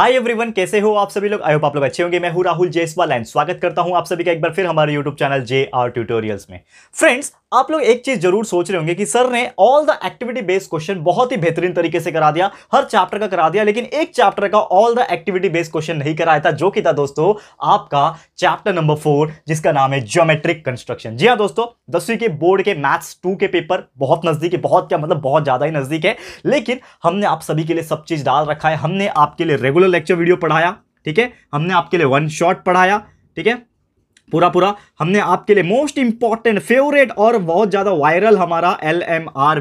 hi everyone कैसे हो आप सभी लोग आई होप आप लोग अच्छे होंगे मैं हूं राहुल जयसवाल एंड स्वागत करता हूं आप सभी का एक बार फिर हमारे YouTube channel J R tutorials में फ्रेंड्स आप लोग एक चीज जरूर सोच रहे होंगे कि सर ने all the activity based question बहुत ही बेहतरीन तरीके से करा दिया हर चैप्टर का करा दिया लेकिन एक चैप्टर का all the activity based question नहीं कराया था जो कि था दोस्तों आपका चैप्टर नंबर फोर जिसका नाम है ज्योमेट्रिक कंस्ट्रक्शन जी हाँ दोस्तों दसवीं के बोर्ड के मैथ्स टू के पेपर बहुत नजदीक है बहुत क्या मतलब बहुत ज्यादा ही नजदीक है लेकिन हमने आप सभी के लिए सब चीज डाल रखा है हमने आपके लिए रेगुलर पूरा लेक्चर वीडियो पढ़ाया ठीक है हमने आपके लिए वन शॉट पढ़ाया ठीक है पूरा पूरा हमने आपके लिए मोस्ट इंपॉर्टेंट फेवरेट और बहुत ज़्यादा वायरल हमारा एल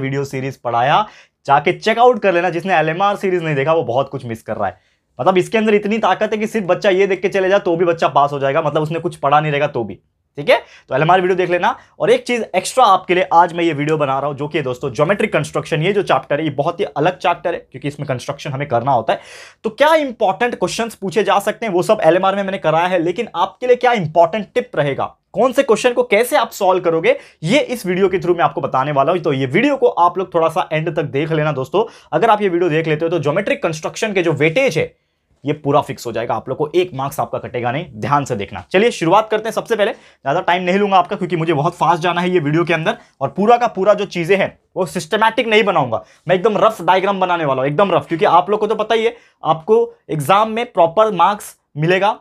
वीडियो सीरीज पढ़ाया जाके चेकआउट कर लेना जिसने एल सीरीज नहीं देखा वो बहुत कुछ मिस कर रहा है मतलब इसके अंदर इतनी ताकत है कि सिर्फ बच्चा ये देख के चले जाए तो भी बच्चा पास हो जाएगा मतलब उसने कुछ पढ़ा नहीं रहेगा तो भी ठीक है तो एलएमआर वीडियो देख लेना और एक चीज एक्स्ट्रा आपके लिए आज मैं ये वीडियो बना रहा हूं जो कि दोस्तों ज्योमेट्रिक कंस्ट्रक्शन ये जो चैप्टर है ये बहुत ही अलग चैप्टर है क्योंकि इसमें कंस्ट्रक्शन हमें करना होता है तो क्या इंपॉर्टेंट क्वेश्चन पूछे जा सकते हैं वो सब एलएमआर में मैंने कराया है लेकिन आपके लिए क्या इंपॉर्टेंट टिप रहेगा कौन से क्वेश्चन को कैसे आप सॉल्व करोगे ये इस वीडियो के थ्रू मैं आपको बताने वाला हूं तो ये वीडियो को आप लोग थोड़ा सा एंड तक देख लेना दोस्तों अगर आप ये वीडियो देख लेते हो तो ज्योमेट्रिक कंस्ट्रक्शन के जो वेटेज है ये पूरा फिक्स हो जाएगा आप लोग को एक मार्क्स आपका कटेगा नहीं ध्यान से देखना चलिए शुरुआत करते हैं सबसे पहले ज़्यादा टाइम नहीं लूंगा आपका क्योंकि मुझे बहुत फास्ट जाना है ये वीडियो के अंदर और पूरा का पूरा जो चीज़ें हैं वो सिस्टमैटिक नहीं बनाऊंगा मैं एकदम रफ डायग्राम बनाने वाला हूँ एकदम रफ क्योंकि आप लोग को तो पता ही है आपको एग्जाम में प्रॉपर मार्क्स मिलेगा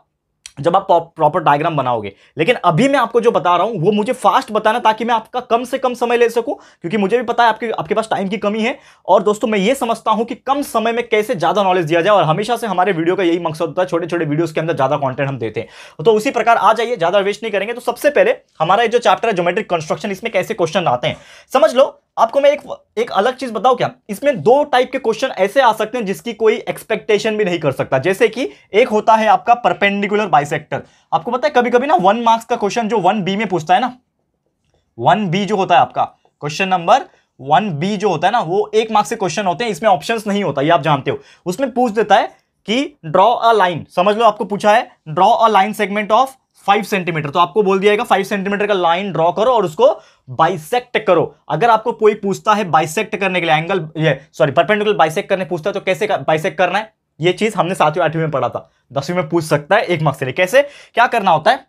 जब आप प्रॉपर डायग्राम बनाओगे लेकिन अभी मैं आपको जो बता रहा हूं वो मुझे फास्ट बताना ताकि मैं आपका कम से कम समय ले सकूँ क्योंकि मुझे भी पता है आपके आपके पास टाइम की कमी है और दोस्तों मैं ये समझता हूं कि कम समय में कैसे ज़्यादा नॉलेज दिया जाए और हमेशा से हमारे वीडियो का यही मकसद होता है छोटे छोटे वीडियोज़ के अंदर ज़्यादा कॉन्टेंट हम देते हैं तो उसी प्रकार आ जाइए ज़्यादा वेस्ट नहीं करेंगे तो सबसे पहले हमारा जो चैप्टर है जोमेट्रिक कंस्ट्रक्शन इसमें कैसे क्वेश्चन आते हैं समझ लो आपको मैं एक एक अलग चीज बताऊं क्या इसमें दो टाइप के क्वेश्चन ऐसे आ सकते हैं जिसकी कोई एक्सपेक्टेशन भी नहीं कर सकता जैसे कि एक होता है आपका परपेंडिकुलर बाइसेक्टर आपको पता है कभी कभी ना वन मार्क्स का क्वेश्चन जो वन बी में पूछता है ना वन बी जो होता है आपका क्वेश्चन नंबर वन बी जो होता है ना वो एक मार्क्स के क्वेश्चन होते हैं इसमें ऑप्शन नहीं होता ये आप जानते हो उसमें पूछ देता है कि ड्रॉ अ लाइन समझ लो आपको पूछा है draw a line segment of 5 centimetre तो आपको बोल दिया जाएगा फाइव सेंटीमीटर का लाइन ड्रॉ करो और उसको बाइसेक्ट करो अगर आपको कोई पूछता है बाइसेक्ट करने के लिए एंगल ये सॉरी परपेंडिकुलर बाइसेक्ट करने पूछता है तो कैसे बाइसेक्ट करना है ये चीज हमने सातवीं आठवीं में पढ़ा था दसवीं में पूछ सकता है एक मार्क्स से कैसे क्या करना होता है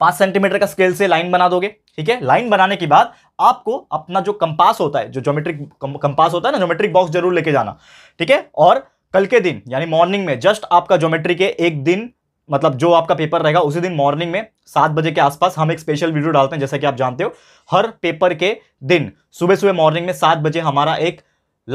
पांच सेंटीमीटर का स्केल से लाइन बना दोगे ठीक है लाइन बनाने के बाद आपको अपना जो कंपास होता है जो ज्योमेट्रिक कंपास होता है ना ज्योमेट्रिक बॉक्स जरूर लेके जाना ठीक है और कल के दिन यानी मॉर्निंग में जस्ट आपका ज्योमेट्री के एक दिन मतलब जो आपका पेपर रहेगा उसी दिन मॉर्निंग में सात बजे के आसपास हम एक स्पेशल वीडियो डालते हैं जैसा कि आप जानते हो हर पेपर के दिन सुबह सुबह मॉर्निंग में सात बजे हमारा एक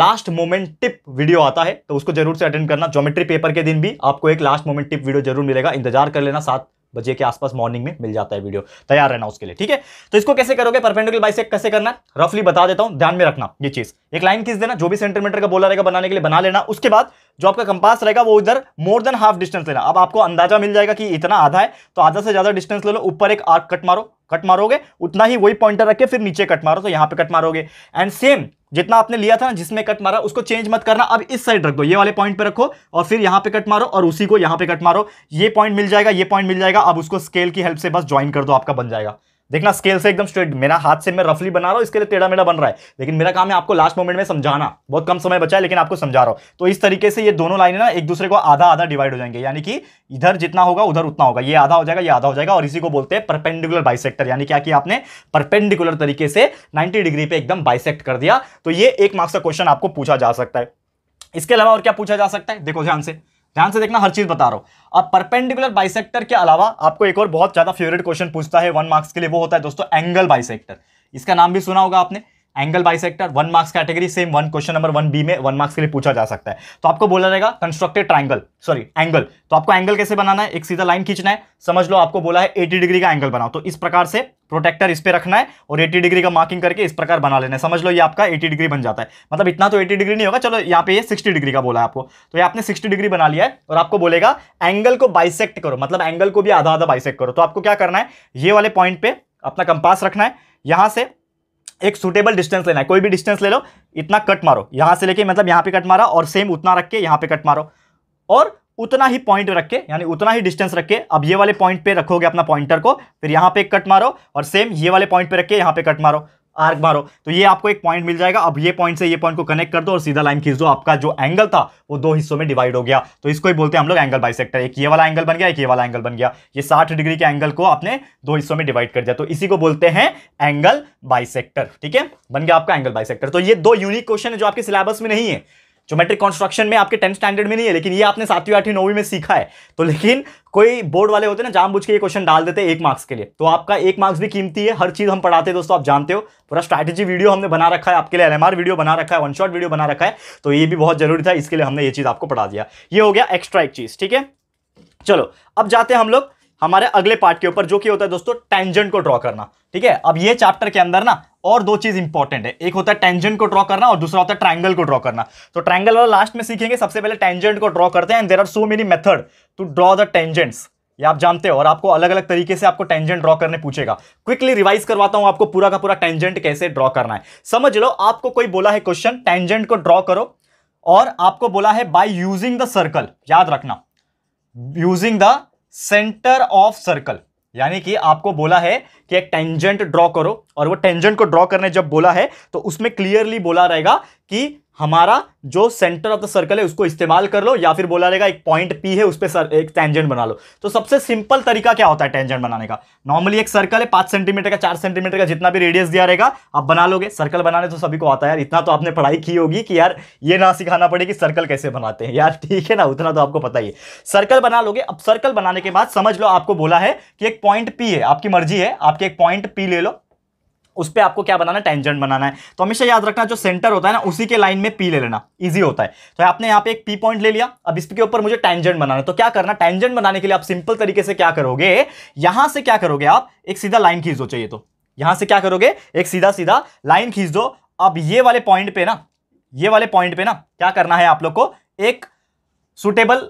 लास्ट मोमेंट टिप वीडियो आता है तो उसको जरूर से अटेंड करना ज्योमेट्री पेपर के दिन भी आपको एक लास्ट मोमेंट टिप वीडियो जरूर मिलेगा इंतजार कर लेना सात बजे के आसपास मॉर्निंग में मिल जाता है वीडियो तैयार रहना उसके लिए ठीक है तो इसको कैसे करोगे परपेंडिकुलर बाइसेक कैसे करना रफली बता देता हूं ध्यान में रखना ये चीज एक लाइन खींच देना जो भी सेंटीमीटर का बोला रहेगा बनाने के लिए बना लेना उसके बाद जो आपका कंपास रहेगा वो इधर मोर देन हाफ डिस्टेंस लेना अब आपको अंदाजा मिल जाएगा कि इतना आधा है तो आधा से ज्यादा डिस्टेंस ले लो ऊपर एक आर्क कट मारो कट मारोगे उतना ही वही पॉइंटर रखे फिर नीचे कट मारो तो यहां पे कट मारोगे एंड सेम जितना आपने लिया था ना जिसमें कट मारा उसको चेंज मत करना अब इस साइड रख दो ये वाले पॉइंट पे रखो और फिर यहां पे कट मारो और उसी को यहां पे कट मारो ये पॉइंट मिल जाएगा ये पॉइंट मिल जाएगा अब उसको स्केल की हेल्प से बस ज्वाइन कर दो आपका बन जाएगा देखना स्केल से एकदम स्ट्रेट मेरा हाथ से मैं रफली बना रहा हूँ इसके लिए टेढ़ा मेढ़ा बन रहा है लेकिन मेरा काम है आपको लास्ट मोमेंट में समझाना बहुत कम समय बचा है लेकिन आपको समझा रहा हूँ तो इस तरीके से ये दोनों लाइनें ना एक दूसरे को आधा आधा डिवाइड हो जाएंगे यानी कि इधर जितना होगा उधर उतना होगा ये आधा हो जाएगा ये आधा हो जाएगा और इसी को बोलते हैं परपेंडिकुलर बाइसेक्टर यानी क्या कि आपने परपेंडिकुलर तरीके से नाइन्टी डिग्री पे एकदम बाइसेक्ट कर दिया तो ये एक मार्क्स का क्वेश्चन आपको पूछा जा सकता है इसके अलावा और क्या पूछा जा सकता है देखो ध्यान से ध्यान से देखना हर चीज बता रहा हूं अब परपेंडिकुलर बाइसेक्टर के अलावा आपको एक और बहुत ज्यादा फेवरेट क्वेश्चन पूछता है वन मार्क्स के लिए वो होता है दोस्तों एंगल बाइसेक्टर इसका नाम भी सुना होगा आपने angle bisector one marks category same one question number one B में वन मार्क्स के लिए पूछा जा सकता है तो आपको बोला जाएगा कंस्ट्रक्टेड ट्राइंगल सॉरी एंगल तो आपको एंगल कैसे बनाना है एक सीधा लाइन खींचना है समझ लो आपको बोला है एटी डिग्री का एंगल बनाओ तो इस प्रकार से प्रोटेक्टर इस पर रखना है और 80 डिग्री का मार्किंग करके इस प्रकार बना लेना है समझ लो ये आपका 80 डिग्री बन जाता है मतलब इतना तो 80 डिग्री नहीं होगा चलो यहाँ पे ये 60 डिग्री का बोला है आपको तो ये आपने 60 डिग्री बना लिया है और आपको बोलेगा एंगल को बाइसेक्ट करो मतलब एंगल को भी आधा आधा बाइसेक्ट करो तो आपको क्या करना है ये वाले पॉइंट पे अपना कंपास रखना है यहाँ से एक सुटेबल डिस्टेंस लेना है कोई भी डिस्टेंस ले लो इतना कट मारो यहाँ से लेके मतलब यहाँ पे कट मारा और सेम उतना रख के यहाँ पे कट मारो और उतना ही पॉइंट रख के यानी उतना ही डिस्टेंस रख के अब ये वाले पॉइंट पे रखोगे अपना पॉइंटर को फिर यहाँ पे कट मारो और सेम ये वाले पॉइंट पे रख के यहाँ पे कट मारो आर्क मारो तो ये आपको एक पॉइंट मिल जाएगा अब ये पॉइंट से ये पॉइंट को कनेक्ट कर दो और सीधा लाइन खींच दो आपका जो एंगल था वो दो हिस्सों में डिवाइड हो गया तो इसको ही बोलते हैं हम लोग एंगल बाई एक ये वाला एंगल बन गया एक ये वाला एंगल बन गया ये साठ डिग्री के एंगल को आपने दो हिस्सों में डिवाइड कर दिया तो इसी को बोलते हैं एंगल बाई ठीक है बन गया आपका एंगल बाई तो ये दो यूनिक क्वेश्चन है जो आपके सिलेबस में नहीं है ज्योमेट्रिक कंस्ट्रक्शन में आपके टेंथ स्टैंडर्ड में नहीं है लेकिन ये आपने सातवीं आठवीं नौवीं में सीखा है तो लेकिन कोई बोर्ड वाले होते हैं ना जानबूझ के ये क्वेश्चन डाल देते हैं एक मार्क्स के लिए तो आपका एक मार्क्स भी कीमती है हर चीज़ हम पढ़ाते हैं दोस्तों आप जानते हो पूरा स्ट्रैटेजी वीडियो हमने बना रखा है आपके लिए एलएमआर वीडियो बना रखा है वन शॉट वीडियो बना रखा है तो ये भी बहुत जरूरी था इसके लिए हमने ये चीज़ आपको पढ़ा दिया ये हो गया एक्स्ट्रा एक चीज़ ठीक है चलो अब जाते हैं हम लोग हमारे अगले पार्ट के ऊपर जो कि होता है दोस्तों टेंजेंट को ड्रॉ करना ठीक है अब ये चैप्टर के अंदर ना और दो चीज इंपॉर्टेंट है एक होता है टेंजेंट को ड्रॉ करना और दूसरा होता है ट्रायंगल को ड्रॉ करना तो ट्रायंगल वाला लास्ट में सीखेंगे सबसे पहले टेंजेंट को ड्रॉ करते हैं and there are so many method to draw the tangents ये आप जानते हो और आपको अलग अलग तरीके से आपको टेंजेंट ड्रॉ करने पूछेगा क्विकली रिवाइज करवाता हूं आपको पूरा का पूरा टेंजेंट कैसे ड्रॉ करना है समझ लो आपको कोई बोला है क्वेश्चन टेंजेंट को ड्रॉ करो और आपको बोला है बाय यूजिंग द सर्कल याद रखना using the centre of circle यानी कि आपको बोला है कि एक टेंजेंट ड्रॉ करो और वो टेंजेंट को ड्रॉ करने जब बोला है तो उसमें क्लियरली बोला रहेगा कि हमारा जो सेंटर ऑफ द सर्कल है उसको इस्तेमाल कर लो या फिर बोला जाएगा एक पॉइंट पी है उस पर एक टेंजेंट बना लो तो सबसे सिंपल तरीका क्या होता है टेंजेंट बनाने का नॉर्मली एक सर्कल है पाँच सेंटीमीटर का चार सेंटीमीटर का जितना भी रेडियस दिया रहेगा आप बना लोगे सर्कल बनाने तो सभी को आता है यार इतना तो आपने पढ़ाई की होगी कि यार ये ना सिखाना पड़े कि सर्कल कैसे बनाते हैं यार ठीक है ना उतना तो आपको पता ही है सर्कल बना लोगे अब सर्कल बनाने के बाद समझ लो आपको बोला है कि एक पॉइंट पी है आपकी मर्जी है आपके एक पॉइंट पी ले लो उस पर आपको क्या बनाना टेंजेंट बनाना है तो हमेशा याद रखना जो सेंटर होता है ना उसी के लाइन में पी ले लेना ईजी होता है तो आपने यहाँ पे एक पी पॉइंट ले लिया अब इसके ऊपर मुझे टेंजेंट बनाना है तो क्या करना टेंजेंट बनाने के लिए आप सिंपल तरीके से क्या करोगे यहां से क्या करोगे आप एक सीधा लाइन खींच दो चाहिए तो यहां से क्या करोगे एक सीधा सीधा लाइन खींच दो अब ये वाले पॉइंट पे ना ये वाले पॉइंट पे ना क्या करना है आप लोग को एक सुटेबल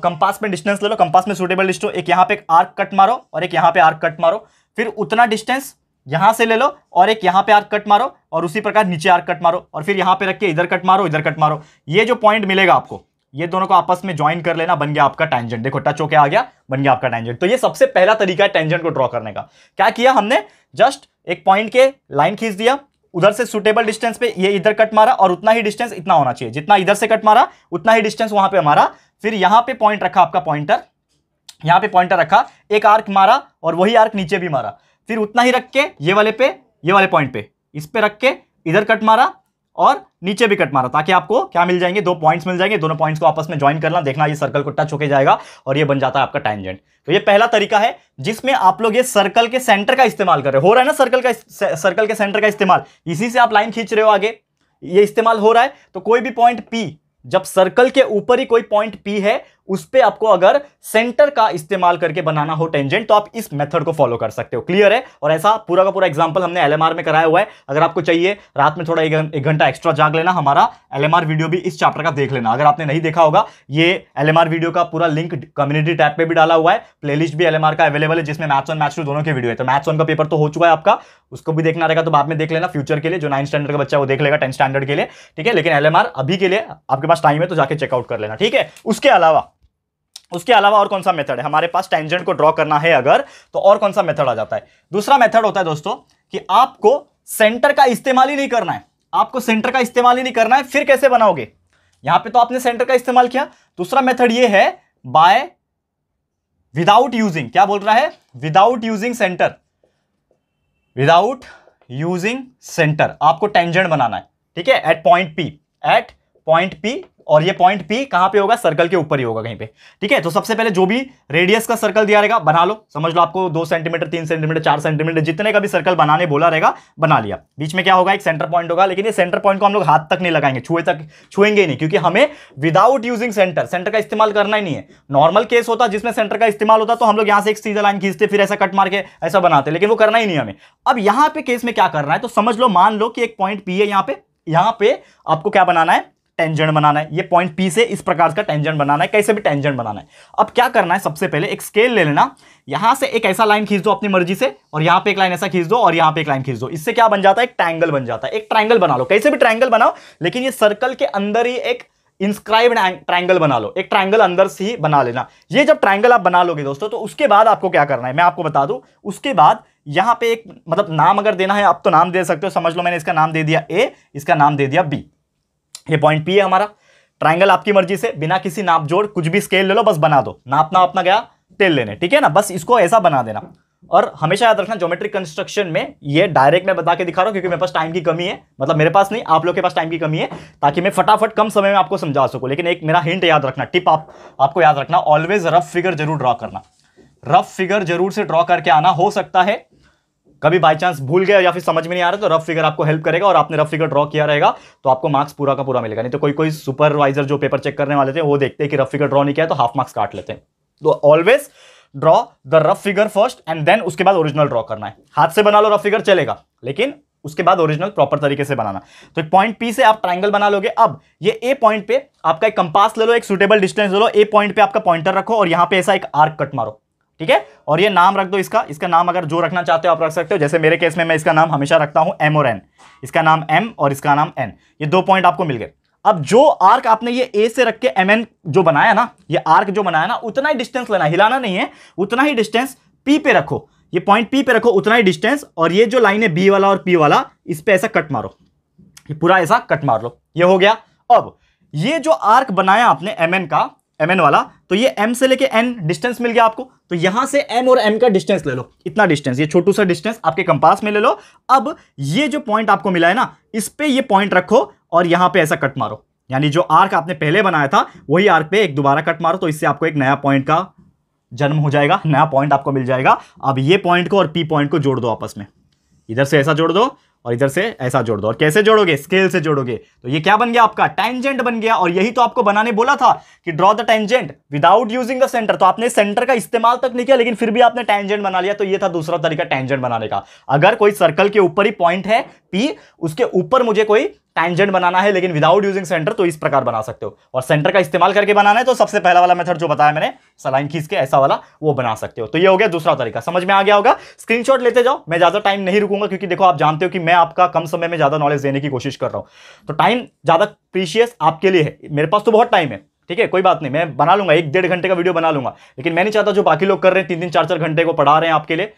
कंपास में डिस्टेंस ले लो कंपास में सुटेबल डिस्टो एक यहाँ पे आर्क कट मारो और एक यहाँ पे आर्क कट मारो फिर उतना डिस्टेंस यहां से ले लो और एक यहां पे आर्क कट मारो और उसी प्रकार नीचे आर्क कट मारो और फिर यहां पे रख के इधर कट मारो इधर कट मारो ये जो पॉइंट मिलेगा आपको ये दोनों को आपस में ज्वाइन कर लेना बन गया आपका टेंजेंट देखो टच होके आ गया बन गया आपका टेंजेंट तो ये सबसे पहला तरीका है टेंजेंट को ड्रॉ करने का क्या किया हमने जस्ट एक पॉइंट के लाइन खींच दिया उधर से सुटेबल डिस्टेंस पे ये इधर कट मारा और उतना ही डिस्टेंस इतना होना चाहिए जितना इधर से कट मारा उतना ही डिस्टेंस वहां पे हमारा फिर यहां पे पॉइंट रखा आपका पॉइंटर यहां पे पॉइंटर रखा एक आर्क मारा और वही आर्क नीचे भी मारा फिर उतना ही रख के ये वाले पे ये वाले पॉइंट पे इस पे रख के इधर कट मारा और नीचे भी कट मारा ताकि आपको क्या मिल जाएंगे दो पॉइंट्स मिल जाएंगे दोनों पॉइंट्स को आपस में ज्वाइन करना देखना ये सर्कल को टच होके जाएगा और ये बन जाता है आपका टैंजेंट तो ये पहला तरीका है जिसमें आप लोग ये सर्कल के सेंटर का इस्तेमाल कर रहे हो हो रहा है ना सर्कल का सर्कल के सेंटर का इस्तेमाल इसी से आप लाइन खींच रहे हो आगे ये इस्तेमाल हो रहा है तो कोई भी पॉइंट पी जब सर्कल के ऊपर ही कोई पॉइंट पी है उस पर आपको अगर सेंटर का इस्तेमाल करके बनाना हो टेंजेंट तो आप इस मेथड को फॉलो कर सकते हो क्लियर है और ऐसा पूरा का पूरा एग्जाम्पल हमने एल में कराया हुआ है अगर आपको चाहिए रात में थोड़ा एक घंटा एक्स्ट्रा जाग लेना हमारा एल वीडियो भी इस चैप्टर का देख लेना अगर आपने नहीं देखा होगा ये एल वीडियो का पूरा लिंक कम्युनिटी टैप पर भी डाला हुआ है प्ले भी एल का अवेलेबल है जिसमें मैथ्स वन मैथ्स टू दोनों के वीडियो है तो मैथ्स वन का पेपर तो हो चुका है आपका उसको भी देखना रहेगा तो बाद में देख लेना फ्यूचर के लिए जो नाइन स्टैंडर्ड का बच्चा वो देख लेगा टेंथ स्टैंडर्ड के लिए ठीक है लेकिन एल अभी के लिए आपके पास टाइम है तो जाके चेकआउट कर लेना ठीक है उसके अलावा उसके अलावा और कौन सा मेथड है हमारे पास टेंजेंट को ड्रॉ करना है अगर तो और कौन सा मेथड आ जाता है दूसरा मेथड होता है दोस्तों कि आपको सेंटर का इस्तेमाल ही नहीं करना है आपको सेंटर का इस्तेमाल ही नहीं करना है फिर कैसे बनाओगे यहां पे तो आपने सेंटर का इस्तेमाल किया दूसरा मेथड ये है बाय विदाउट यूजिंग क्या बोल रहा है without using centre without using centre आपको टेंजेंट बनाना है ठीक है at point P at point P और ये पॉइंट पी कहां पे होगा सर्कल के ऊपर ही होगा कहीं पे ठीक है तो सबसे पहले जो भी रेडियस का सर्कल दिया रहेगा बना लो समझ लो आपको दो सेंटीमीटर तीन सेंटीमीटर चार सेंटीमीटर जितने का भी सर्कल बनाने बोला रहेगा बना लिया बीच में क्या होगा एक सेंटर पॉइंट होगा लेकिन ये सेंटर पॉइंट को हम लोग हाथ तक नहीं लगाएंगे छुए तक छुएंगे ही नहीं क्योंकि हमें विदाउट यूजिंग सेंटर सेंटर का इस्तेमाल करना ही नहीं है नॉर्मल केस होता जिसमें सेंटर का इस्तेमाल होता तो हम लोग यहाँ से एक सीधा लाइन खींचते फिर ऐसा कट मार के ऐसा बनाते लेकिन वो करना ही नहीं हमें अब यहाँ पे केस में क्या करना है तो समझ लो मान लो कि एक पॉइंट पी है यहाँ पे यहाँ पे आपको क्या बनाना है टेंजेंट बनाना है ये पॉइंट पी से इस प्रकार का टेंजेंट बनाना है कैसे भी टेंजेंट बनाना है अब क्या करना है सबसे पहले एक स्केल ले लेना यहां से एक ऐसा लाइन खींच दो अपनी मर्जी से और यहां पे एक लाइन ऐसा खींच दो और यहां पे एक लाइन खींच दो इससे क्या बन जाता है एक ट्रैंगल बन जाता है एक ट्रायंगल बना लो कैसे भी ट्रायंगल बनाओ लेकिन ये सर्कल के अंदर ही एक इंस्क्राइब ट्रायंगल बना लो एक ट्रायंगल अंदर से ही बना लेना ये जब ट्रायंगल आप बना लोगे दोस्तों तो उसके बाद आपको क्या करना है मैं आपको बता दूं उसके बाद यहां पे एक मतलब नाम अगर देना है आप तो नाम दे सकते हो समझ लो मैंने इसका नाम दे दिया ए इसका नाम दे दिया बी ये पॉइंट पी है हमारा ट्राइंगल आपकी मर्जी से बिना किसी नाप जोड़ कुछ भी स्केल ले लो बस बना दो नापना अपना गया तेल लेने ठीक है ना बस इसको ऐसा बना देना और हमेशा याद रखना ज्योमेट्रिक कंस्ट्रक्शन में ये डायरेक्ट मैं बता के दिखा रहा हूँ क्योंकि मेरे पास टाइम की कमी है मतलब मेरे पास नहीं आप लोग के पास टाइम की कमी है ताकि मैं फटाफट कम समय में आपको समझा सकूँ लेकिन एक मेरा हिंट याद रखना टिप आप आपको याद रखना ऑलवेज रफ फिगर जरूर ड्रॉ करना रफ फिगर जरूर से ड्रॉ करके आना हो सकता है कभी बाई चांस भूल गया या फिर समझ में नहीं आ रहा तो रफ फिगर आपको हेल्प करेगा और आपने रफ फिगर ड्रॉ किया रहेगा तो आपको मार्क्स पूरा का पूरा मिलेगा नहीं तो कोई कोई सुपरवाइजर जो पेपर चेक करने वाले थे वो देखते हैं कि रफ फिगर ड्रॉ नहीं किया तो हाफ मार्क्स काट लेते हैं तो always draw the rough figure first and then उसके बाद ओरिजिनल ड्रॉ करना है हाथ से बना लो रफ फिगर चलेगा लेकिन उसके बाद ओरिजिनल प्रॉपर तरीके से बनाना तो एक पॉइंट पी से आप ट्राइंगल बना लोगे अब ये ए पॉइंट पे आपका एक कंपास ले लो एक सुटेबल डिस्टेंस ले लो ए पॉइंट पे आपका पॉइंटर रखो और यहां पे ऐसा एक आर्क कट मारो ठीक है और ये नाम रख दो इसका इसका नाम अगर जो रखना चाहते हो आप रख सकते हो जैसे मेरे केस में मैं इसका नाम हमेशा रखता हूँ एम और एन इसका नाम एम और इसका नाम एन ये दो पॉइंट आपको मिल गए अब जो आर्क आपने ये ए से रख के एम एन जो बनाया ना ये आर्क जो बनाया ना उतना ही डिस्टेंस लेना हिलाना नहीं है उतना ही डिस्टेंस पी पे रखो ये पॉइंट पी पे रखो उतना ही डिस्टेंस और ये जो लाइन है बी वाला और पी वाला इस पर ऐसा कट मारो ये पूरा ऐसा कट मार लो ये हो गया अब ये जो आर्क बनाया आपने एम एन का एम एन वाला तो ये एम से लेके एन डिस्टेंस मिल गया आपको तो यहां से एम और एम का डिस्टेंस ले लो इतना डिस्टेंस ये छोटू सा डिस्टेंस आपके कंपास में ले लो अब ये जो पॉइंट आपको मिला है ना इस पे ये पॉइंट रखो और यहां पे ऐसा कट मारो यानी जो आर्क आपने पहले बनाया था वही आर्क पे एक दोबारा कट मारो तो इससे आपको एक नया पॉइंट का जन्म हो जाएगा नया पॉइंट आपको मिल जाएगा अब ये पॉइंट को और पी पॉइंट को जोड़ दो आपस में इधर से ऐसा जोड़ दो और इधर से ऐसा जोड़ दो और कैसे जोड़ोगे स्केल से जोड़ोगे तो ये क्या बन गया आपका टेंजेंट बन गया और यही तो आपको बनाने बोला था कि draw the tangent without using the centre तो आपने सेंटर का इस्तेमाल तक नहीं किया लेकिन फिर भी आपने टेंजेंट बना लिया तो ये था दूसरा तरीका टेंजेंट बनाने का अगर कोई सर्कल के ऊपर ही पॉइंट है पी उसके ऊपर मुझे कोई टैंजेंट बनाना है लेकिन विदाउट यूजिंग सेंटर तो इस प्रकार बना सकते हो और सेंटर का इस्तेमाल करके बनाना है तो सबसे पहला वाला मेथड जो बताया मैंने सलाइन खींच के ऐसा वाला वो बना सकते हो तो ये हो गया दूसरा तरीका समझ में आ गया होगा स्क्रीनशॉट लेते जाओ मैं ज़्यादा टाइम नहीं रुकूंगा क्योंकि देखो आप जानते हो कि मैं आपका कम समय में ज़्यादा नॉलेज देने की कोशिश कर रहा हूं तो टाइम ज़्यादा प्रीशियस आपके लिए है मेरे पास तो बहुत टाइम है ठीक है कोई बात नहीं मैं बना लूंगा एक डेढ़ घंटे का वीडियो बना लूंगा लेकिन मैं नहीं चाहता जो बाकी लोग कर रहे हैं तीन तीन चार चार घंटे को पढ़ा रहे हैं आपके लिए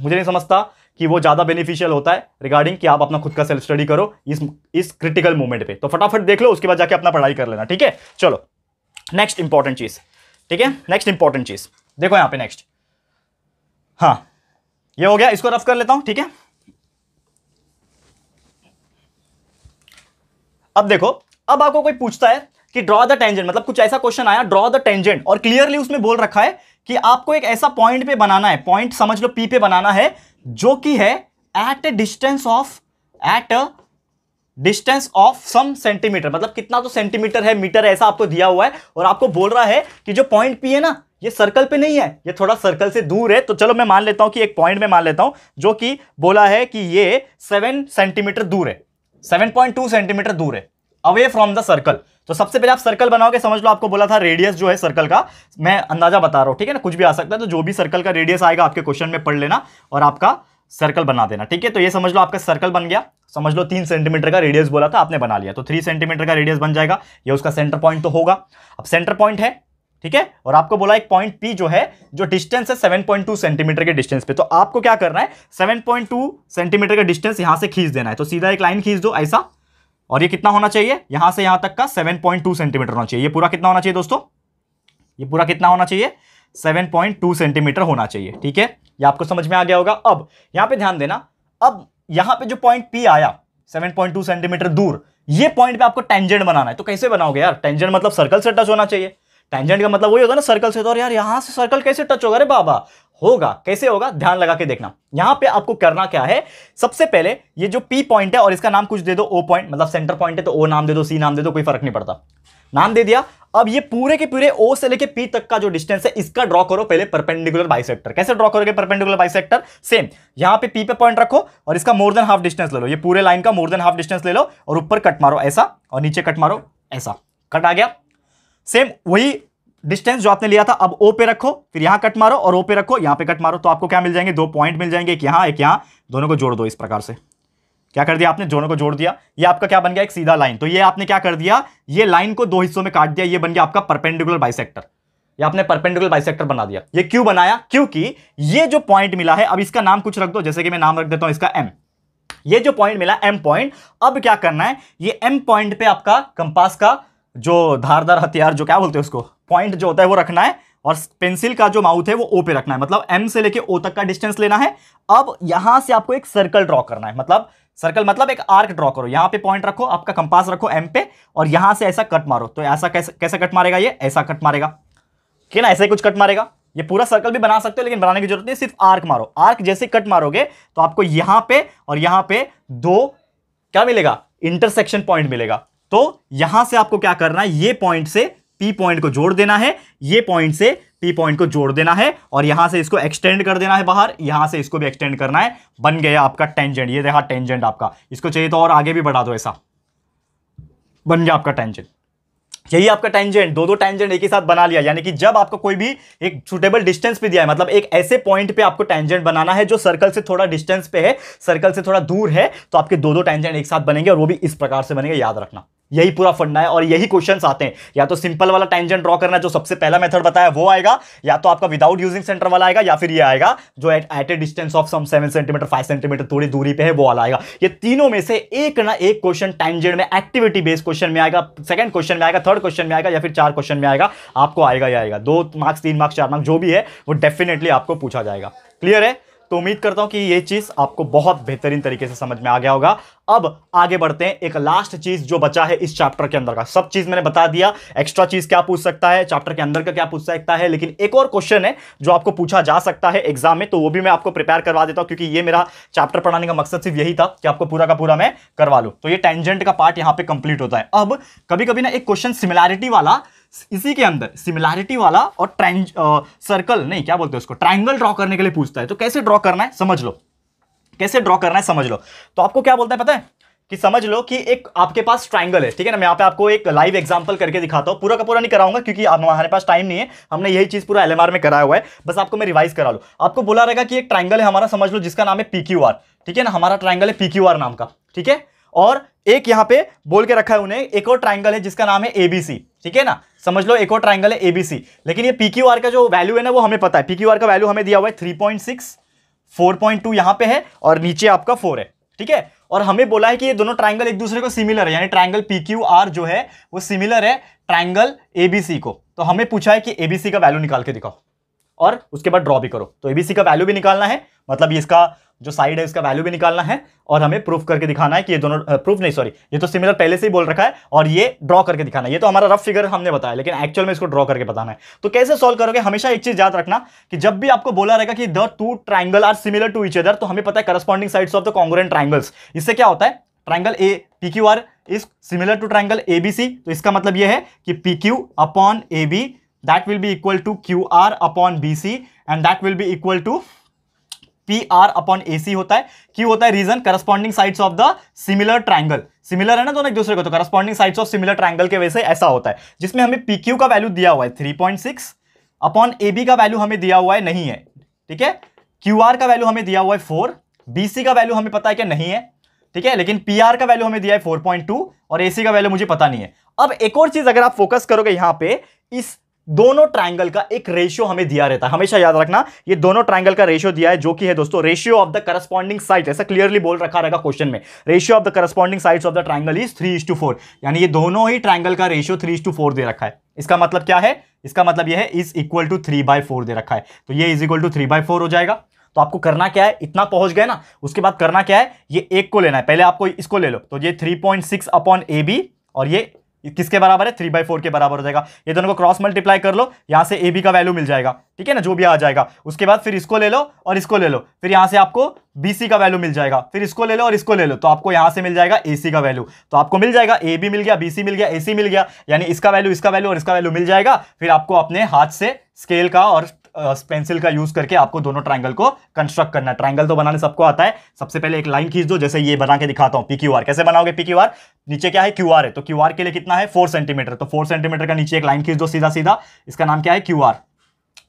मुझे नहीं समझता कि वो ज़्यादा बेनिफिशियल होता है रिगार्डिंग कि आप अपना खुद का सेल्फ स्टडी करो इस इस क्रिटिकल मोमेंट पे तो फटाफट देख लो उसके बाद जाके अपना पढ़ाई कर लेना ठीक है चलो नेक्स्ट इंपॉर्टेंट चीज़ ठीक है नेक्स्ट इंपॉर्टेंट चीज़ देखो यहाँ पे नेक्स्ट हाँ ये हो गया इसको रफ कर लेता हूँ ठीक है अब देखो अब आपको कोई पूछता है कि ड्रॉ द टेंजेंट मतलब कुछ ऐसा क्वेश्चन आया ड्रॉ द टेंजेंट और क्लियरली उसमें बोल रखा है कि आपको एक ऐसा पॉइंट पे बनाना है पॉइंट समझ लो पी पे बनाना है जो कि है at a distance of at a distance of some centimetre मतलब कितना तो सेंटीमीटर है मीटर ऐसा आपको दिया हुआ है और आपको बोल रहा है कि जो पॉइंट पी है ना ये सर्कल पे नहीं है ये थोड़ा सर्कल से दूर है तो चलो मैं मान लेता हूं कि एक पॉइंट में मान लेता हूं जो कि बोला है कि ये सेवन सेंटीमीटर दूर है सेवन पॉइंट टू सेंटीमीटर दूर है अवे फ्रॉम द सर्कल तो सबसे पहले आप सर्कल बनाओगे समझ लो आपको बोला था रेडियस जो है सर्कल का मैं अंदाजा बता रहा हूँ ठीक है ना कुछ भी आ सकता है तो जो भी सर्कल का रेडियस आएगा आपके क्वेश्चन में पढ़ लेना और आपका सर्कल बना देना ठीक है तो ये समझ लो आपका सर्कल बन गया समझ लो तीन सेंटीमीटर का रेडियस बोला था आपने बना लिया तो थ्री सेंटीमीटर का रेडियस बन जाएगा ये उसका सेंटर पॉइंट तो होगा अब सेंटर पॉइंट है ठीक है और आपको बोला एक पॉइंट पी जो है जो डिस्टेंस है सेवन पॉइंट टू सेंटीमीटर के डिस्टेंस पे तो आपको क्या करना है सेवन पॉइंट टू सेंटीमीटर का डिस्टेंस यहां से खींच देना है तो सीधा एक लाइन खींच दो ऐसा और ये कितना होना चाहिए यहां से यहां तक का 7.2 सेंटीमीटर होना चाहिए ये पूरा कितना होना चाहिए दोस्तों ये पूरा कितना होना चाहिए 7.2 सेंटीमीटर होना चाहिए ठीक है ये आपको समझ में आ गया होगा अब यहां पे ध्यान देना अब यहां पे जो पॉइंट पी आया 7.2 सेंटीमीटर दूर ये पॉइंट पे आपको टेंजेंट बनाना है तो कैसे बनाओगे यार टेंजेंट मतलब सर्कल से टच होना चाहिए टेंजेंट का मतलब वही होगा ना सर्कल से तो यार यहां से सर्कल कैसे टच होगा अरे बाबा होगा कैसे होगा ध्यान लगा के देखना यहां पे आपको करना क्या है सबसे पहले ये जो पी पॉइंट है और इसका नाम कुछ दे दो ओ पॉइंट मतलब सेंटर पॉइंट है तो ओ नाम दे दो सी नाम दे दो कोई फर्क नहीं पड़ता नाम दे दिया अब ये पूरे के पूरे ओ से लेके पी तक का जो डिस्टेंस है इसका ड्रॉ करो पहले परपेंडिकुलर बाई कैसे ड्रॉ करोगे परपेंडिकुलर बाई सेम यहां पर पी पे पॉइंट रखो और इसका मोर देन हाफ डिस्टेंस ले लो ये पूरे लाइन का मोर देन हाफ डिस्टेंस ले लो और ऊपर कट मारो ऐसा और नीचे कट मारो ऐसा कट आ गया सेम वही डिस्टेंस जो आपने लिया था अब ओ पे रखो फिर यहां कट मारो और ओ पे रखो यहां पे कट मारो तो आपको क्या मिल जाएंगे दो पॉइंट मिल जाएंगे एक यहां एक यहां दोनों को जोड़ दो इस प्रकार से क्या कर दिया आपने दोनों को जोड़ दिया ये आपका क्या बन गया एक सीधा लाइन तो ये आपने क्या कर दिया ये लाइन को दो हिस्सों में काट दिया ये बन गया आपका परपेंडिकुलर बाइसेक्टर ये आपने परपेंडिकुलर बाइसेक्टर बना दिया ये क्यों बनाया क्योंकि ये जो पॉइंट मिला है अब इसका नाम कुछ रख दो जैसे कि मैं नाम रख देता हूं इसका एम ये जो पॉइंट मिला एम पॉइंट अब क्या करना है ये एम पॉइंट पे आपका कंपास का जो धारदार हथियार जो क्या बोलते हैं उसको पॉइंट जो होता है वो रखना है और पेंसिल का जो माउथ है वो ओ पे रखना है मतलब एम से लेके ओ तक का डिस्टेंस लेना है अब यहां से आपको एक सर्कल ड्रॉ करना है मतलब सर्कल मतलब एक आर्क ड्रॉ करो यहां पे पॉइंट रखो आपका कंपास रखो एम पे और यहां से ऐसा कट मारो तो ऐसा कैसे कैसे कट मारेगा ये ऐसा कट मारेगा ठीक है ना ऐसे ही कुछ कट मारेगा ये पूरा सर्कल भी बना सकते हो लेकिन बनाने की जरूरत नहीं सिर्फ आर्क मारो आर्क जैसे कट मारोगे तो आपको यहां पे और यहां पे दो क्या मिलेगा इंटरसेक्शन पॉइंट मिलेगा तो यहां से आपको क्या करना है ये पॉइंट से पी पॉइंट को जोड़ देना है ये पॉइंट से पी पॉइंट को जोड़ देना है और यहां से इसको एक्सटेंड कर देना है बाहर यहां से इसको भी एक्सटेंड करना है बन गया आपका टेंजेंट ये देखा टेंजेंट आपका इसको चाहिए तो और आगे भी बढ़ा दो ऐसा बन गया आपका टेंजेंट यही आपका टेंजेंट दो दो टेंजेंट एक ही साथ बना लिया यानी कि जब आपको कोई भी एक सुटेबल डिस्टेंस पे दिया है मतलब एक ऐसे पॉइंट पे आपको टेंजेंट बनाना है जो सर्कल से थोड़ा डिस्टेंस पे है सर्कल से थोड़ा दूर है तो आपके दो दो टेंजेंट एक साथ बनेंगे और वो भी इस प्रकार से बनेंगे याद रखना यही पूरा फंडा है और यही क्वेश्चंस आते हैं या तो सिंपल वाला टेंजेंट ड्रॉ करना जो सबसे पहला मेथड बताया वो आएगा या तो आपका विदाउट यूजिंग सेंटर वाला आएगा या फिर ये आएगा जो at at a distance of some seven centimetre five centimetre थोड़ी दूरी पे है वो वाला आएगा ये तीनों में से एक ना एक क्वेश्चन टेंजेंट में एक्टिविटी बेस्ड क्वेश्चन में आएगा सेकंड क्वेश्चन में आएगा थर्ड क्वेश्चन में आएगा या फिर चार क्वेश्चन में आएगा आपको आएगा या आएगा दो मार्क्स तीन मार्क्स चार मार्क्स जो भी है वो डेफिनेटली आपको पूछा जाएगा क्लियर है तो उम्मीद करता हूं कि ये चीज़ आपको बहुत बेहतरीन तरीके से समझ में आ गया होगा अब आगे बढ़ते हैं एक लास्ट चीज़ जो बचा है इस चैप्टर के अंदर का सब चीज़ मैंने बता दिया एक्स्ट्रा चीज़ क्या पूछ सकता है चैप्टर के अंदर का क्या पूछ सकता है लेकिन एक और क्वेश्चन है जो आपको पूछा जा सकता है एग्जाम में तो वो भी मैं आपको प्रिपेयर करवा देता हूँ क्योंकि ये मेरा चैप्टर पढ़ाने का मकसद सिर्फ यही था कि आपको पूरा का पूरा मैं करवा लूँ तो ये टेंजेंट का पार्ट यहाँ पे कंप्लीट होता है अब कभी कभी ना एक क्वेश्चन सिमिलैरिटी वाला इसी के अंदर सिमिलैरिटी वाला और ट्रेंज सर्कल नहीं क्या बोलते हैं उसको ट्राइंगल ड्रॉ करने के लिए पूछता है तो कैसे ड्रॉ करना है समझ लो कैसे ड्रॉ करना है समझ लो तो आपको क्या बोलता है पता है कि समझ लो कि एक आपके पास ट्राइंगल है ठीक है ना मैं यहाँ पे आपको एक लाइव एग्जांपल करके दिखाता हूँ पूरा का पूरा नहीं कराऊंगा क्योंकि हमारे पास टाइम नहीं है हमने यही चीज़ पूरा एलएमआर में कराया हुआ है बस आपको मैं रिवाइज करा लो आपको बोला रहेगा कि एक ट्राइंगल है हमारा समझ लो जिसका नाम है पी ठीक है ना हमारा ट्राइंगल है पी नाम का ठीक है और एक यहां पे बोल के रखा है उन्हें एक और ट्राइंगल है जिसका नाम है एबीसी ठीक है ना समझ लो एक और ट्राइंगल है एबीसी लेकिन ये पी क्यू आर का जो वैल्यू है ना वो हमें पता है पी क्यू आर का वैल्यू हमें दिया हुआ है three point six four point two यहां पर है और नीचे आपका फोर है ठीक है और हमें बोला है कि ये दोनों ट्राइंगल एक दूसरे को सिमिलर है यानी ट्राइंगल पी क्यू आर जो है वो सिमिलर है ट्राइंगल एबीसी को तो हमें पूछा है कि एबीसी का वैल्यू निकाल के दिखाओ और उसके बाद ड्रॉ भी करो तो एबीसी का वैल्यू भी निकालना है मतलब इसका जो साइड है उसका वैल्यू भी निकालना है और हमें प्रूफ करके दिखाना है कि ये दोनों प्रूफ नहीं सॉरी ये तो सिमिलर पहले से ही बोल रखा है और ये ड्रॉ करके दिखाना है ये तो हमारा रफ फिगर हमने बताया लेकिन एक्चुअल में इसको ड्रॉ करके बताना है तो कैसे सॉल्व करोगे हमेशा एक चीज याद रखना कि जब भी आपको बोला रहेगा कि the two triangle are similar to each other तो हमें पता है corresponding sides of the congruent triangles इससे क्या होता है triangle A P Q R is similar to triangle A B C तो इसका मतलब यह है कि P Q upon A B that will be equal to QR upon BC and that will be equal to P R upon A C होता है क्यों होता है reason corresponding sides of the similar triangle similar है ना दोनों एक दूसरे को तो corresponding sides of similar triangle के वजह से ऐसा होता है जिसमें हमें पी क्यू का वैल्यू दिया हुआ है three point six upon A B का वैल्यू हमें दिया हुआ है नहीं है ठीक है क्यू आर का वैल्यू हमें दिया हुआ है फोर बी सी का वैल्यू हमें पता है क्या नहीं है ठीक है लेकिन पी आर का वैल्यू हमें दिया है फोर पॉइंट टू और ए सी का वैल्यू मुझे पता नहीं है अब एक और चीज अगर आप फोकस करोगे यहाँ पे इस दोनों ट्राइंगल का एक रेशियो हमें दिया रहता है हमेशा याद रखना ये दोनों ट्राइंगल का रेशियो दिया है जो कि है दोस्तों ratio of the corresponding side ऐसा क्लियरली बोल रखा रहेगा क्वेश्चन में ratio of the corresponding side of the triangle is three to four यानी ये दोनों ही ट्राइंगल का रेशियो थ्री टू फोर दे रखा है इसका मतलब क्या है इसका मतलब यह है is equal to three by four दे रखा है तो ये is equal to three by four हो जाएगा तो आपको करना क्या है इतना पहुंच गए ना उसके बाद करना क्या है ये एक को लेना है पहले आपको इसको ले लो तो ये three point six upon A B और ये किसके बराबर है थ्री बाई फोर के बराबर हो जाएगा ये दोनों को क्रॉस मल्टीप्लाई कर लो यहाँ से ए बी का वैल्यू मिल जाएगा ठीक है ना जो भी आ जाएगा उसके बाद फिर इसको ले लो और इसको ले लो फिर यहाँ से आपको बी सी का वैल्यू मिल जाएगा फिर इसको ले लो और इसको ले लो तो आपको यहाँ से मिल जाएगा ए सी का वैल्यू तो आपको मिल जाएगा ए बी मिल गया बी सी मिल गया ए सी मिल गया यानी इसका वैल्यू इसका वैल्यू और इसका वैल्यू मिल जाएगा फिर आपको अपने हाथ से स्केल का और पेंसिल का यूज करके आपको दोनों ट्राइंगल को कंस्ट्रक्ट करना है ट्राइंगल तो बनाने सबको आता है सबसे पहले एक लाइन खींच दो जैसे ये बना के दिखाता हूँ पी कैसे बनाओगे पी नीचे क्या है क्यू है तो क्यू के लिए कितना है फोर सेंटीमीटर तो फोर सेंटीमीटर का नीचे एक लाइन खींच दो सीधा सीधा इसका नाम क्या है क्यू आर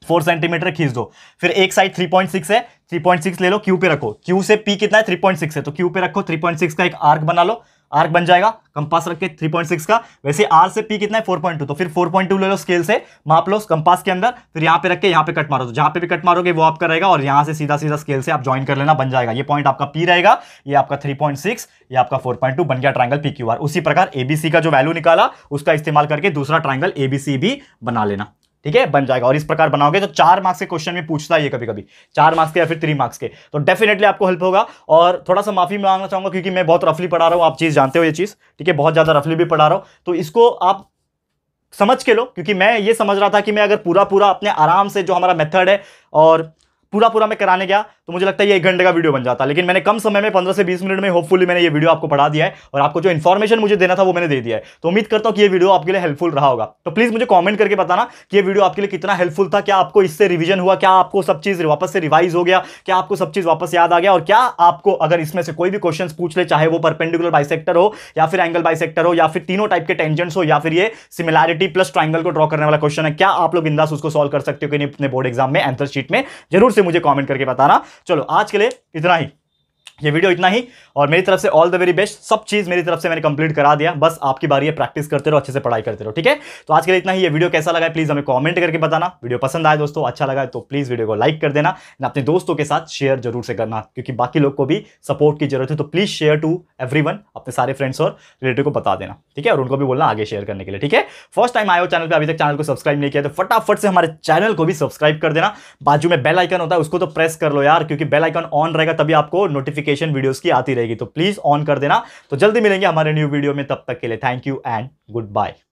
फोर सेंटीमीटर खींच दो फिर एक साइड थ्री पॉइंट सिक्स है थ्री पॉइंट सिक्स ले लो क्यू पे रखो क्यू से पी कितना है थ्री पॉइंट सिक्स है तो क्यू पे रखो थ्री पॉइंट सिक्स का एक आर्क बना लो आर्क बन जाएगा कंपास रख के 3.6 का वैसे आर से पी कितना है 4.2 तो फिर 4.2 ले लो स्केल से माप लो कंपास के अंदर फिर यहाँ पे रख के यहाँ पे कट मारो तो जहाँ पे भी कट मारोगे वो आपका रहेगा और यहाँ से सीधा सीधा स्केल से आप ज्वाइन कर लेना बन जाएगा ये पॉइंट आपका पी रहेगा ये आपका थ्री ये आपका फोर बन गया ट्राइंगल पी उसी प्रकार एबीसी का जो वैल्यू निकाला उसका इस्तेमाल करके दूसरा ट्राइंगल एबीसी भी बना लेना ठीक है बन जाएगा और इस प्रकार बनाओगे तो चार मार्क्स के क्वेश्चन में पूछता है ये कभी कभी चार मार्क्स के या फिर थ्री मार्क्स के तो डेफिनेटली आपको हेल्प होगा और थोड़ा सा माफी मांगना चाहूंगा क्योंकि मैं बहुत रफली पढ़ा रहा हूँ आप चीज़ जानते हो ये चीज़ ठीक है बहुत ज़्यादा रफली भी पढ़ा रहा हूँ तो इसको आप समझ के लो क्योंकि मैं ये समझ रहा था कि मैं अगर पूरा पूरा अपने आराम से जो हमारा मेथड है और पूरा पूरा मैं कराने गया तो मुझे लगता है ये एक घंटे का वीडियो बन जाता लेकिन मैंने कम समय में पंद्रह से बीस मिनट में होपफुली मैंने ये वीडियो आपको पढ़ा दिया है और आपको जो इन्फॉर्मेशन मुझे देना था वो मैंने दे दिया है तो उम्मीद करता हूँ कि ये वीडियो आपके लिए हेल्पफुल रहा होगा तो प्लीज़ मुझे कॉमेंट करके बताना कि ये वीडियो आपके लिए कितना हेल्पफुल था क्या आपको इससे रिविजन हुआ क्या आपको सब चीज़ वापस से रिवाइज हो गया क्या आपको सब चीज़ वापस याद आ गया और क्या आपको अगर इसमें से कोई भी क्वेश्चन पूछ ले चाहे वो परपेंडिकुलर बाइसेक्टर हो या फिर एंगल बाइसेक्टर हो या फिर तीनों टाइप के टेंजेंट्स हो या फिर ये सिमिलैरिटी प्लस ट्राइंगल को ड्रॉ करने वाला क्वेश्चन है क्या आप लोग बिंदास उसको सॉल्व कर सकते हो कि नहीं अपने बोर्ड एग्जाम में आंसर शीट में जरूर से मुझे कॉमेंट करके बताना चलो आज के लिए इतना ही ये वीडियो इतना ही और मेरी तरफ से ऑल द वेरी बेस्ट सब चीज़ मेरी तरफ से मैंने कंप्लीट करा दिया बस आपकी बारी है प्रैक्टिस करते रहो अच्छे से पढ़ाई करते रहो ठीक है तो आज के लिए इतना ही ये वीडियो कैसा लगा है प्लीज़ हमें कमेंट करके बताना वीडियो पसंद आए दोस्तों अच्छा लगा है तो प्लीज़ वीडियो को लाइक कर देना अपने दोस्तों के साथ शेयर जरूर से करना क्योंकि बाकी लोग को भी सपोर्ट की जरूरत है तो प्लीज़ शेयर टू एवरी अपने सारे फ्रेंड्स और रिलेटिव को बता देना ठीक है और उनको भी बोलना आगे शेयर करने के लिए ठीक है फर्स्ट टाइम आए हो चैनल पर अभी तक चैनल को सब्सक्राइब नहीं किया तो फटाफट से हमारे चैनल को भी सब्सक्राइब कर देना बाजू में बेल आइकन होता है उसको तो प्रेस कर लो यार क्योंकि बेल आइकन ऑन रहेगा तभी आपको नोटिफिकेशन नोटिफिकेशन वीडियोस की आती रहेगी तो प्लीज़ ऑन कर देना तो जल्दी मिलेंगे हमारे न्यू वीडियो में तब तक के लिए thank you and good bye